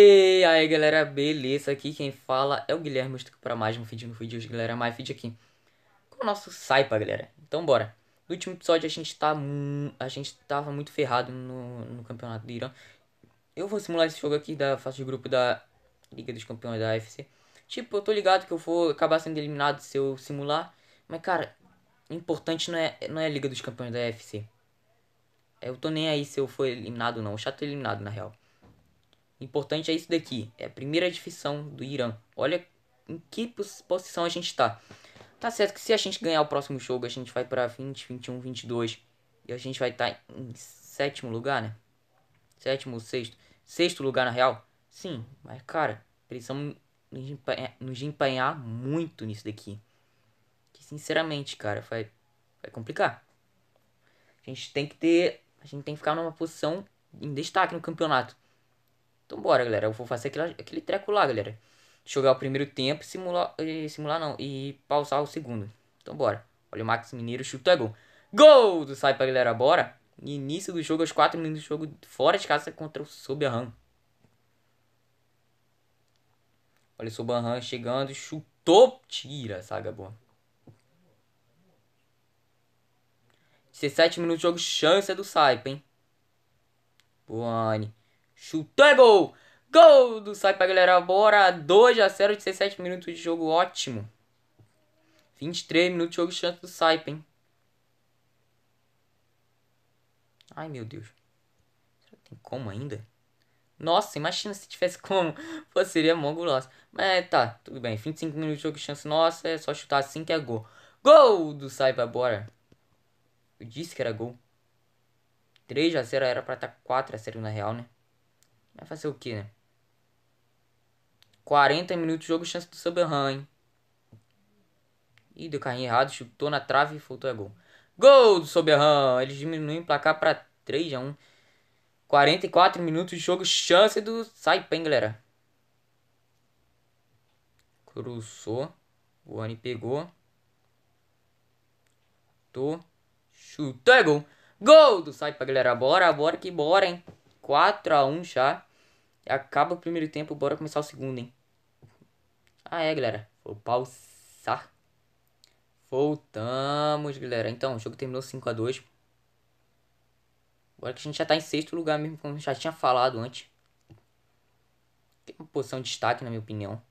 E aí galera, beleza? Aqui quem fala é o Guilherme, estou para mais um vídeo no vídeo galera, mais vídeo aqui com o nosso Saipa, galera. Então bora. No último episódio a gente tá a gente tava muito ferrado no, no campeonato do Irã. Eu vou simular esse jogo aqui da fase de grupo da Liga dos Campeões da AFC. Tipo, eu tô ligado que eu vou acabar sendo eliminado se eu simular, mas cara, importante não é não é a Liga dos Campeões da AFC. Eu tô nem aí se eu for eliminado ou não, o chato é eliminado na real importante é isso daqui. É a primeira divisão do Irã. Olha em que posição a gente está. Tá certo que se a gente ganhar o próximo jogo, a gente vai para 20, 21, 22. E a gente vai estar tá em sétimo lugar, né? Sétimo ou sexto. Sexto lugar, na real. Sim, mas cara, precisamos nos empanhar, é, nos muito nisso daqui. Que sinceramente, cara, vai, vai complicar. A gente tem que ter. A gente tem que ficar numa posição em destaque no campeonato. Então bora, galera. Eu vou fazer aquele, aquele treco lá, galera. Jogar o primeiro tempo e simular, e simular não, e pausar o segundo. Então bora. Olha o Max Mineiro, chuta é gol. Gol do Saipa, galera. Bora. Início do jogo, aos 4 minutos do jogo, fora de casa contra o Soberham. Olha o Soberham chegando, chutou, tira, saga boa. 17 minutos de jogo, chance é do Saipa, hein? Buane. Chutou é gol! Gol do Saipa, galera. Bora! 2 a 0 17 minutos de jogo. Ótimo. 23 minutos de jogo chance do Saipa, hein? Ai, meu Deus. Será que tem como ainda? Nossa, imagina se tivesse como. Pô, seria mó gulosa. Mas tá, tudo bem. 25 minutos de jogo, chance nossa. É só chutar assim que é gol. Gol do Saiba, bora. Eu disse que era gol. 3 a 0 era pra estar tá 4 a 0 na real, né? Vai fazer o que, né? 40 minutos de jogo, chance do Soberan, hein? Ih, deu carrinho errado, chutou na trave e faltou é gol. Gol do Soberan! Eles diminuem o placar para 3 a 1 44 minutos de jogo, chance do Saipan, galera. Cruzou. O Ani pegou. Tô. Chutou, é gol. Gol do Saipan, galera. Bora, bora que bora, hein. 4 a 1 já. Acaba o primeiro tempo, bora começar o segundo, hein? Ah, é, galera. Vou pausar. Voltamos, galera. Então, o jogo terminou 5 a 2 Agora que a gente já tá em sexto lugar mesmo, como já tinha falado antes. Tem uma posição de destaque, na minha opinião.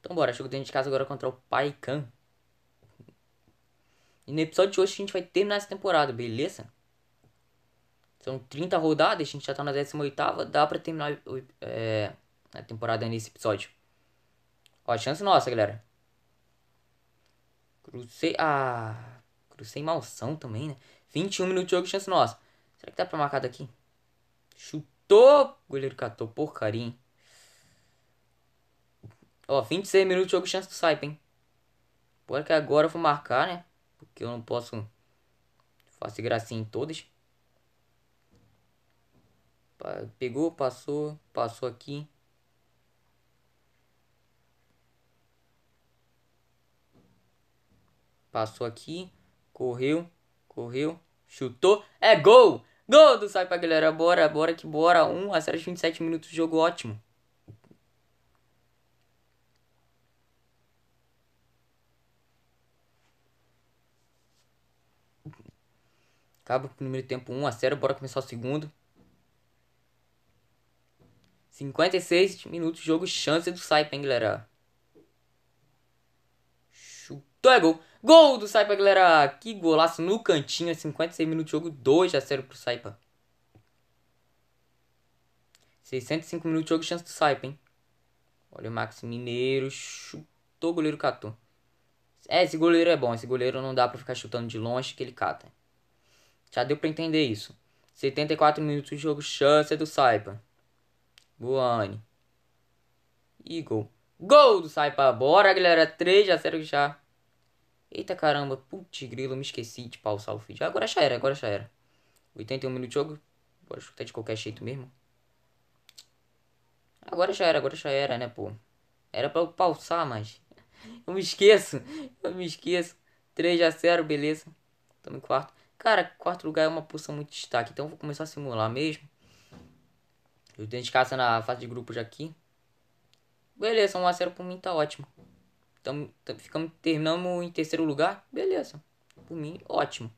Então, bora. Jogo dentro de casa agora contra o Paikan. E no episódio de hoje a gente vai terminar essa temporada, beleza? São 30 rodadas, a gente já tá na 18 dá pra terminar é, a temporada nesse episódio. Ó, chance nossa, galera. Cruzei. Ah. Cruzei malção também, né? 21 minutos de jogo, chance nossa. Será que dá pra marcar daqui? Chutou! goleiro catou, porcaria, Ó, 26 minutos de jogo, chance do Saipa, hein? Bora que agora eu vou marcar, né? Porque eu não posso. Faço gracinha em todas. Pegou, passou, passou aqui. Passou aqui, correu, correu, chutou. É gol! Gol do Saipa, galera. Bora, bora que bora. 1 a 0, 27 minutos, jogo ótimo. Acaba o primeiro tempo 1 a 0, bora começar o segundo. 56 minutos de jogo, chance do Saipan, galera. Chutou, é gol. Gol do Saipan, galera Que golaço no cantinho, 56 minutos de jogo, 2 a 0 pro Saipan. 65 minutos de jogo, chance do Saipan. Olha o Max Mineiro, chutou o goleiro catou. É, esse goleiro é bom, esse goleiro não dá para ficar chutando de longe que ele cata. Já deu para entender isso. 74 minutos de jogo, chance do Saipan. Guane. E gol. Gol do Saipa. Bora, galera. 3 a 0 já. Eita caramba. Putz, grilo. Me esqueci de pausar o vídeo. Agora já era, agora já era. 81 minutos de jogo. Bora chutar de qualquer jeito mesmo. Agora já era, agora já era, né, pô. Era pra eu pausar, mas... Eu me esqueço. Eu me esqueço. 3 a 0 beleza. Tamo em quarto. Cara, quarto lugar é uma poção muito de destaque. Então eu vou começar a simular mesmo tenho de caça na fase de grupos aqui. Beleza, 1x0 por mim tá ótimo. Tamo, tamo, ficamos, terminamos em terceiro lugar. Beleza. Por mim, ótimo.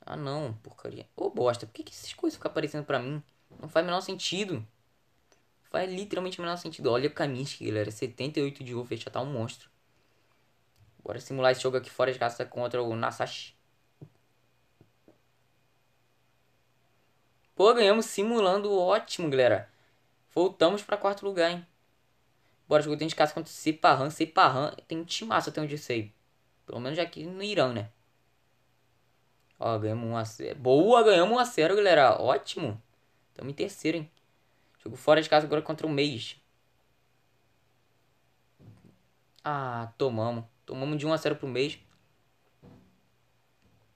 Ah não, porcaria. Ô oh, bosta, por que, que essas coisas ficam aparecendo pra mim? Não faz o menor sentido. Faz literalmente o menor sentido. Olha o Kaminsky, galera. 78 de over, já tá um monstro. Bora simular esse jogo aqui fora de casa contra o Nasashi. Pô, ganhamos simulando. Ótimo, galera. Voltamos para quarto lugar, hein? Bora jogo dentro de casa contra o Sepahan. Sepahan tem timaço até onde eu sei. Pelo menos aqui no Irã, né? Ó, ganhamos 1 a 0. Boa, ganhamos 1 a 0, galera. Ótimo. Estamos em terceiro, hein? Jogo fora de casa agora contra o mês. Ah, tomamos. Tomamos de 1 a 0 pro mês.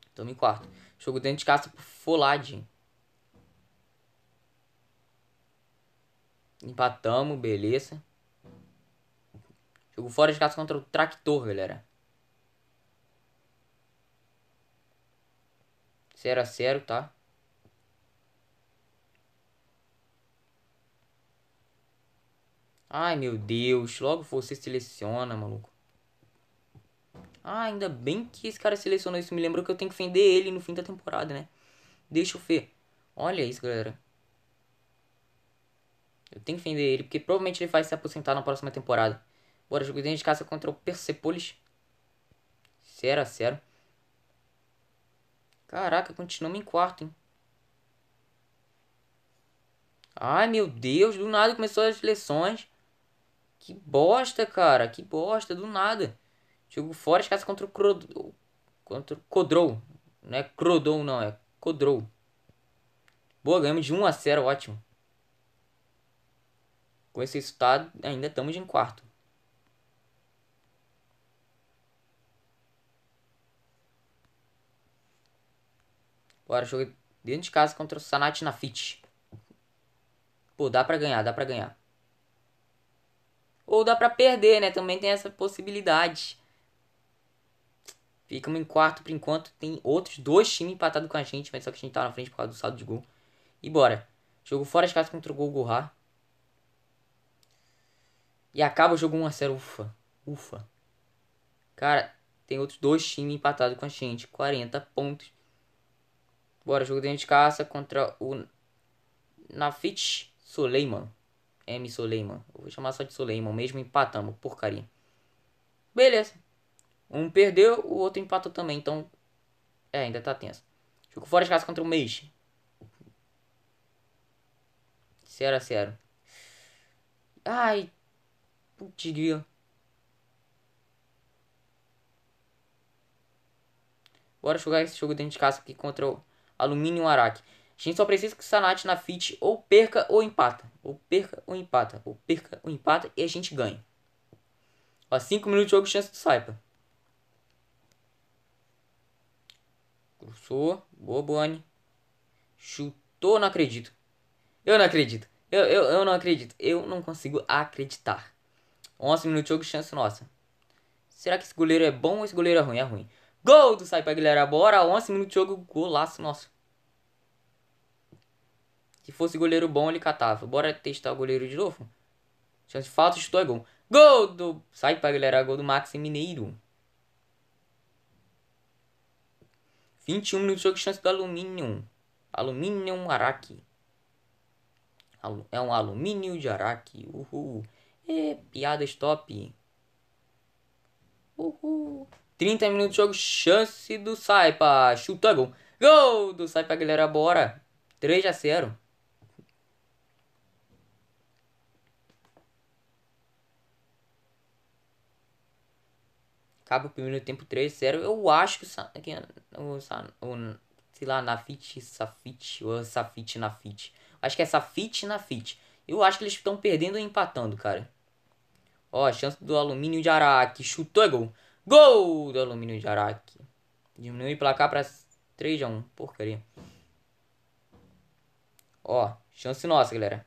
Estamos em quarto. Jogo dentro de casa pro Folad. Empatamos, beleza. Jogo fora de casa contra o Tractor, galera. 0 a 0 tá? Ai, meu Deus. Logo você seleciona, maluco. Ah, ainda bem que esse cara selecionou isso. Me lembrou que eu tenho que vender ele no fim da temporada, né? Deixa eu ver. Olha isso, galera. Eu tenho que vender ele, porque provavelmente ele vai se aposentar na próxima temporada. Bora, jogo dentro de casa contra o Persepolis. 0 a Caraca, continuamos em quarto, hein? Ai, meu Deus, do nada começou as seleções. Que bosta, cara, que bosta, do nada. Jogo fora de casa contra o Crodou. Contra o Codrou. Não é Crodou, não, é Codrou. Boa, ganhamos de 1 a 0 ótimo. Com esse resultado, ainda estamos em quarto. Bora, jogo dentro de casa contra o Sanat Nafit. Pô, dá pra ganhar, dá pra ganhar. Ou dá pra perder, né? Também tem essa possibilidade. Ficamos em quarto por enquanto. Tem outros dois times empatados com a gente, mas só que a gente tá na frente por causa do saldo de gol. E bora. Jogo fora de casa contra o Golgorra. E acaba o jogo 1x0. Ufa. Ufa. Cara, tem outros dois times empatados com a gente. 40 pontos. Bora, jogo dentro de caça contra o Nafit Soleiman. M. Soleiman. Eu vou chamar só de Soleiman mesmo. Empatamos, porcaria. Beleza. Um perdeu, o outro empatou também. Então, é, ainda tá tenso. Jogo fora de casa contra o Mês. Sério, sério. Ai, diria. Bora jogar esse jogo dentro de casa aqui contra o Alumínio Araque. A gente só precisa que Sanat na fit ou perca ou empata. Ou perca ou empata. Ou perca ou empata e a gente ganha. Ó, 5 minutos de jogo, chance do Saipa. Cursou. Boa, Bonnie. Chutou, não acredito. Eu não acredito. Eu, eu, eu não acredito. Eu não consigo acreditar. 11 minutos de jogo, chance nossa. Será que esse goleiro é bom ou esse goleiro é ruim? É ruim. Gol do Saipa Aguilera, bora, 11 minutos de jogo, golaço nosso. Se fosse goleiro bom, ele catava. Bora testar o goleiro de novo? Chance de falta, chutou, é gol. Gol do Saipa Aguilera, gol do Maxi Mineiro. 21 minutos de jogo, chance do Alumínio. Alumínio Araki. É um alumínio de Araki. Uhul. E é, piada stop. Uhul. 30 minutos de jogo, chance do Saipa. Chuta, é gol. Gol do Saipa, galera, bora. 3 a 0. Acaba o primeiro tempo 3 a 0. Eu acho que o, é, o, sei lá, Nafit, Safit, ou Safit, Nafit. Acho que é Safit, Nafit. Eu acho que eles estão perdendo ou empatando, cara. Ó, chance do alumínio de Araque. Chutou é gol. Gol do alumínio de Araque. Diminui o placar para 3 a 1 Porcaria. Ó, chance nossa, galera.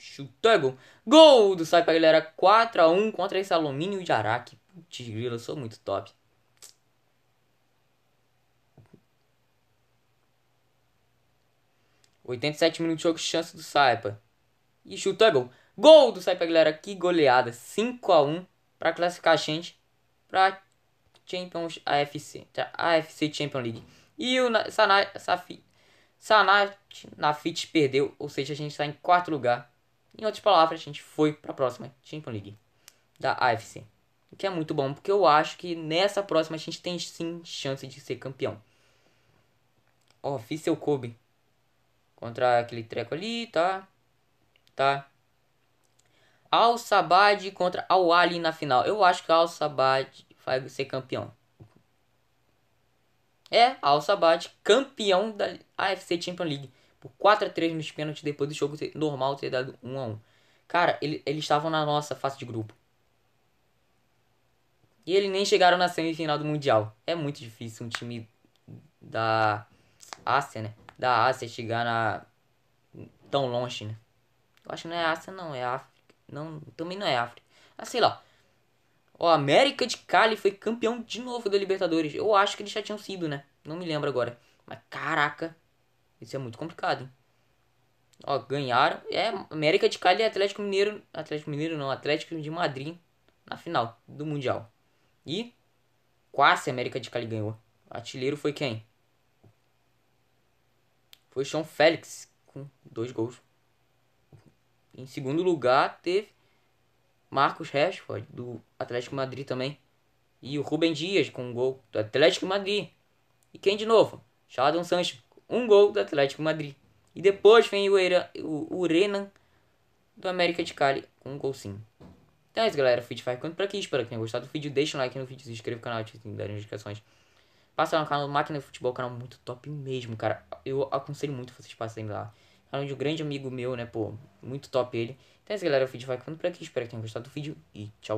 Chutou é gol. Gol do Saipa, galera. 4 a 1 contra esse alumínio de Araque. Putz, grila, sou muito top. Oitenta e sete minutos de jogo, chance do Saipa. E chutou é gol. Gol do Saipa galera, que goleada 5 a 1 para classificar a gente para Champions AFC, AFC Champions League. E o Sanat, Safi, Sanat Nafit perdeu, ou seja, a gente está em quarto lugar. Em outras palavras, a gente foi para a próxima Champions League da AFC. O que é muito bom, porque eu acho que nessa próxima a gente tem sim chance de ser campeão. Ó, oh, fiz seu Kobe. Contra aquele treco ali, tá? Tá. Al-Sabad contra Al-Ali na final. Eu acho que Al-Sabad vai ser campeão. É, Al-Sabad, campeão da AFC Champions League. Por 4 a 3 nos pênaltis depois do jogo normal ter dado 1 a 1 Cara, ele, eles estavam na nossa fase de grupo. E eles nem chegaram na semifinal do Mundial. É muito difícil um time da Ásia, né? Da Ásia chegar na... tão longe, né? Eu acho que não é Ásia, não. É África. Não, também não é África. Ah, sei lá. O América de Cali foi campeão de novo da Libertadores. Eu acho que eles já tinham sido, né? Não me lembro agora. Mas caraca, isso é muito complicado, hein? Ó, ganharam. É, América de Cali e Atlético Mineiro. Atlético Mineiro não, Atlético de Madrid na final do Mundial. E quase a América de Cali ganhou. Artilheiro foi quem? Foi Sean Félix com dois gols. Em segundo lugar, teve Marcos Rashford, do Atlético Madrid também. E o Rubem Dias, com um gol do Atlético Madrid. E quem de novo? Sheldon Sancho, um gol do Atlético Madrid. E depois vem o, Era, o, o Renan, do América de Cali, com um sim. Então é isso, galera. O vídeo vai quanto pra aqui. Espero que tenham gostado do vídeo. Deixa um like no vídeo, se inscreva no canal, ative as notificações. Passa lá no canal Máquina de Futebol, canal muito top mesmo, cara. Eu aconselho muito vocês passarem lá onde de um grande amigo meu, né, pô, muito top ele. Então é isso, galera, o vídeo vai ficando por aqui. Espero que tenham gostado do vídeo e tchau.